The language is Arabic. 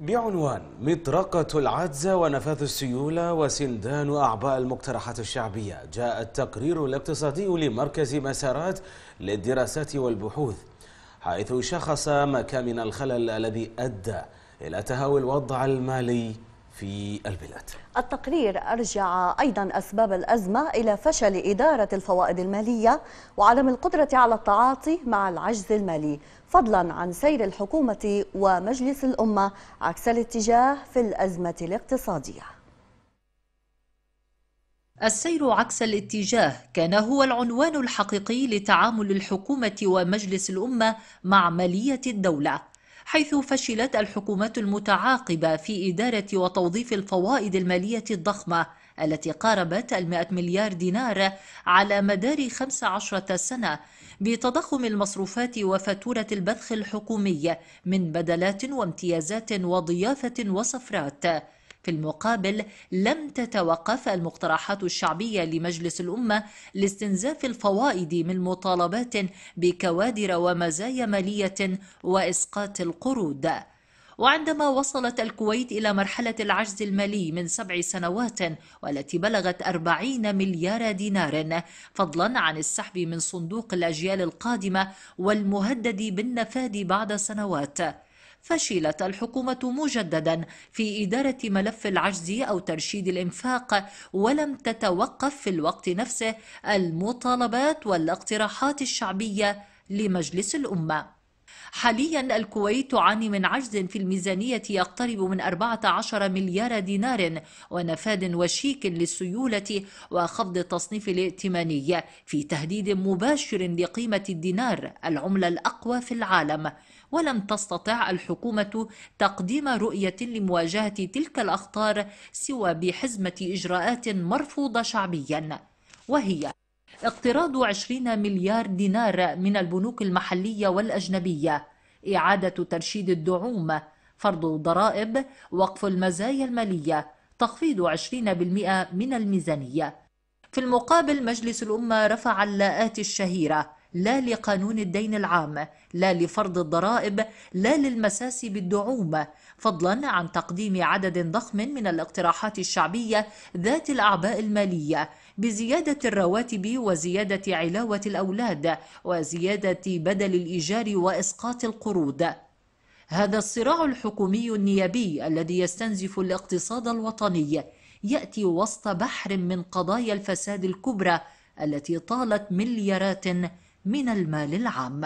بعنوان مطرقة العجز ونفاذ السيولة وسندان أعباء المقترحات الشعبية جاء التقرير الاقتصادي لمركز مسارات للدراسات والبحوث حيث شخص مكامن الخلل الذي أدى إلى تهاوي الوضع المالي في البلاد التقرير أرجع أيضا أسباب الأزمة إلى فشل إدارة الفوائد المالية وعدم القدرة على التعاطي مع العجز المالي فضلا عن سير الحكومة ومجلس الأمة عكس الاتجاه في الأزمة الاقتصادية السير عكس الاتجاه كان هو العنوان الحقيقي لتعامل الحكومة ومجلس الأمة مع مالية الدولة حيث فشلت الحكومات المتعاقبة في إدارة وتوظيف الفوائد المالية الضخمة التي قاربت المائة مليار دينار على مدار خمس عشرة سنة بتضخم المصروفات وفاتورة البذخ الحكومي من بدلات وامتيازات وضيافة وسفرات في المقابل لم تتوقف المقترحات الشعبية لمجلس الأمة لاستنزاف الفوائد من مطالبات بكوادر ومزايا مالية وإسقاط القروض وعندما وصلت الكويت إلى مرحلة العجز المالي من سبع سنوات والتي بلغت أربعين مليار دينار فضلا عن السحب من صندوق الأجيال القادمة والمهدد بالنفاذ بعد سنوات فشلت الحكومة مجددا في إدارة ملف العجز أو ترشيد الإنفاق ولم تتوقف في الوقت نفسه المطالبات والاقتراحات الشعبية لمجلس الأمة حاليا الكويت تعاني من عجز في الميزانية يقترب من 14 مليار دينار ونفاد وشيك للسيولة وخفض التصنيف الائتماني في تهديد مباشر لقيمة الدينار العملة الأقوى في العالم ولم تستطع الحكومة تقديم رؤية لمواجهة تلك الأخطار سوى بحزمة إجراءات مرفوضة شعبيا وهي اقتراض 20 مليار دينار من البنوك المحلية والأجنبية إعادة ترشيد الدعوم فرض ضرائب وقف المزايا المالية تخفيض 20% من الميزانية في المقابل مجلس الأمة رفع اللاءات الشهيرة لا لقانون الدين العام لا لفرض الضرائب لا للمساس بالدعوم فضلا عن تقديم عدد ضخم من الاقتراحات الشعبيه ذات الاعباء الماليه بزياده الرواتب وزياده علاوه الاولاد وزياده بدل الايجار واسقاط القروض هذا الصراع الحكومي النيابي الذي يستنزف الاقتصاد الوطني ياتي وسط بحر من قضايا الفساد الكبرى التي طالت مليارات من المال العام